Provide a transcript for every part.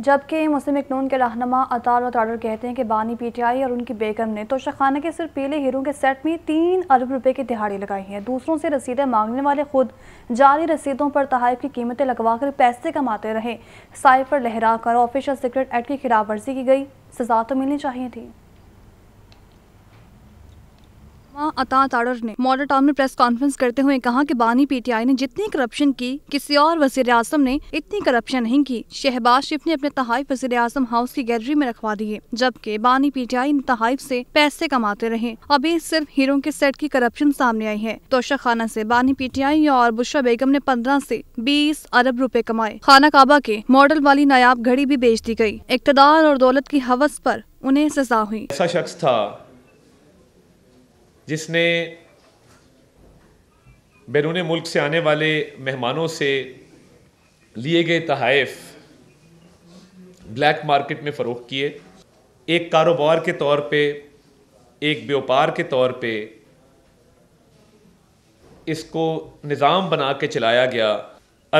जबकि मुस्लिम इकनून के रहनमा अतार और ताडर कहते हैं कि बानी पीटीआई और उनकी बेगम ने तो खाना के सिर्फ पीले हीरों के सेट में तीन अरब रुपए की दिहाड़ी लगाई है दूसरों से रसीदें मांगने वाले खुद जाली रसीदों पर तहफ की कीमतें लगवा कर पैसे कमाते रहे साइफर लहरा कर ऑफिशियल सिक्रेट एक्ट की खिलाफ वर्जी की गई सजा तो मिलनी चाहिए थी अता ताड़र ने मॉडल टाउन में प्रेस कॉन्फ्रेंस करते हुए कहा कि बानी पीटीआई ने जितनी करप्शन की किसी और वजीर आजम ने इतनी करप्शन नहीं की शहबाज शिफ ने अपने तहाइफ वजीर आजम हाउस की गैलरी में रखवा दिए जबकि बानी पीटीआई इन तहाइफ से पैसे कमाते रहे अभी सिर्फ हीरो के सेट की करप्शन सामने आई है तोशा खाना ऐसी बानी पीटीआई और बुशा बेगम ने पंद्रह ऐसी बीस अरब रूपए कमाए खाना काबा के मॉडल वाली नायाब घड़ी भी बेच दी गयी इकतदार और दौलत की हवस आरोप उन्हें सजा हुई ऐसा शख्स था जिसने बैरून मुल्क से आने वाले मेहमानों से लिए गए तहफ़ ब्लैक मार्केट में फ़रोख किए एक कारोबार के तौर पे एक व्यापार के तौर पे इसको निज़ाम बना के चलाया गया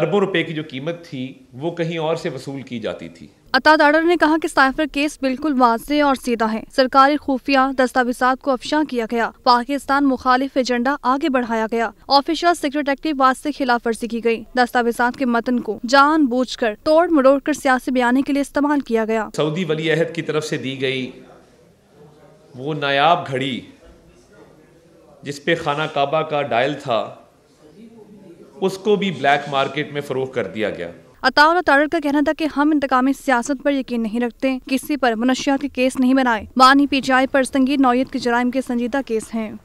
अरबों रुपए की जो कीमत थी वो कहीं और से वसूल की जाती थी अता दाडर ने कहा कि साइफर केस बिल्कुल वाजे और सीधा है सरकारी खुफिया दस्तावेजात को अफशा किया गया पाकिस्तान मुखालिफ एजेंडा आगे बढ़ाया गया ऑफिशियल सेक्रेटरी एक्टिव वास्ते खिलाफ वर्जी की गयी दस्तावेजात के मतन को जान बूझ कर तोड़ मरोड़ कर सियासी बयाने के लिए इस्तेमाल किया गया सऊदी वली अहद की तरफ ऐसी दी गयी वो नायाब घड़ी जिसपे खाना काबा का डायल था उसको भी ब्लैक मार्केट में फ़रोख कर दिया गया अताउल तारड़ का कहना था कि हम इंतकामी सियासत पर यकीन नहीं रखते किसी पर मनुष्यत के केस नहीं बनाए मानी पी पर संगीन नौयत के जराइम के संजीदा केस हैं